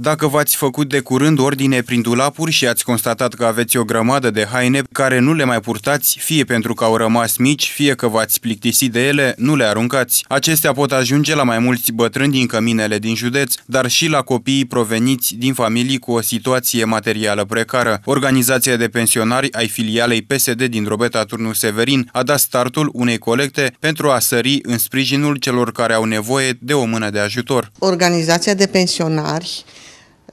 Dacă v-ați făcut de curând ordine prin dulapuri și ați constatat că aveți o grămadă de haine care nu le mai purtați, fie pentru că au rămas mici, fie că v-ați plictisit de ele, nu le aruncați. Acestea pot ajunge la mai mulți bătrâni din căminele din județ, dar și la copiii proveniți din familii cu o situație materială precară. Organizația de pensionari ai filialei PSD din Drobeta Turnu Severin a dat startul unei colecte pentru a sări în sprijinul celor care au nevoie de o mână de ajutor. Organizația de pensionari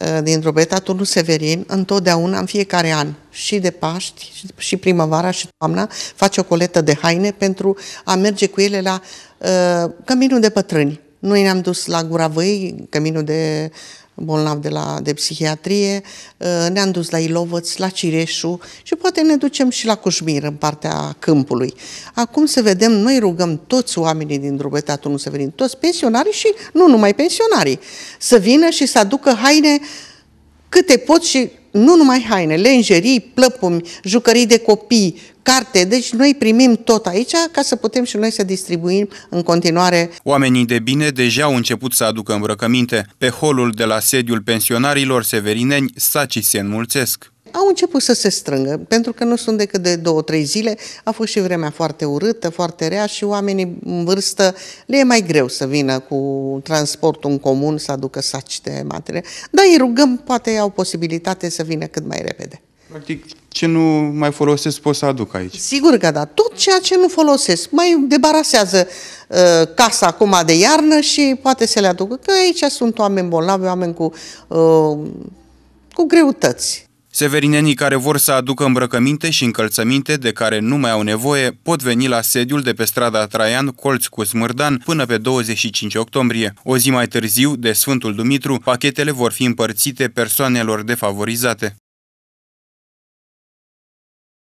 Eh, din Drobeta, turnul Severin, întotdeauna, în fiecare an, și de Paști, și primăvara, și toamna, face o coletă de haine pentru a merge cu ele la uh, Căminul de Pătrâni. Noi ne-am dus la Gura Văi, căminul de bolnav de, la, de psihiatrie, uh, ne-am dus la Ilovăț, la Cireșu și poate ne ducem și la Cușmir, în partea câmpului. Acum să vedem, noi rugăm toți oamenii din Drobeta nu să venim, toți pensionarii și nu numai pensionarii, să vină și să aducă haine câte pot și nu numai haine, lenjerii, plăpumi, jucării de copii, carte. Deci noi primim tot aici ca să putem și noi să distribuim în continuare. Oamenii de bine deja au început să aducă îmbrăcăminte. Pe holul de la sediul pensionarilor severineni, sacii se înmulțesc au început să se strângă, pentru că nu sunt decât de două, trei zile, a fost și vremea foarte urâtă, foarte rea și oamenii în vârstă le e mai greu să vină cu transportul în comun să aducă saci de materie. Dar îi rugăm, poate au posibilitate să vină cât mai repede. Practic, ce nu mai folosesc pot să aduc aici. Sigur că da. Tot ceea ce nu folosesc. Mai debarasează uh, casa acum de iarnă și poate să le aducă. Că aici sunt oameni bolnavi, oameni cu, uh, cu greutăți. Severinenii care vor să aducă îmbrăcăminte și încălțăminte de care nu mai au nevoie pot veni la sediul de pe strada Traian, colț cu Smârdan, până pe 25 octombrie. O zi mai târziu, de Sfântul Dumitru, pachetele vor fi împărțite persoanelor defavorizate.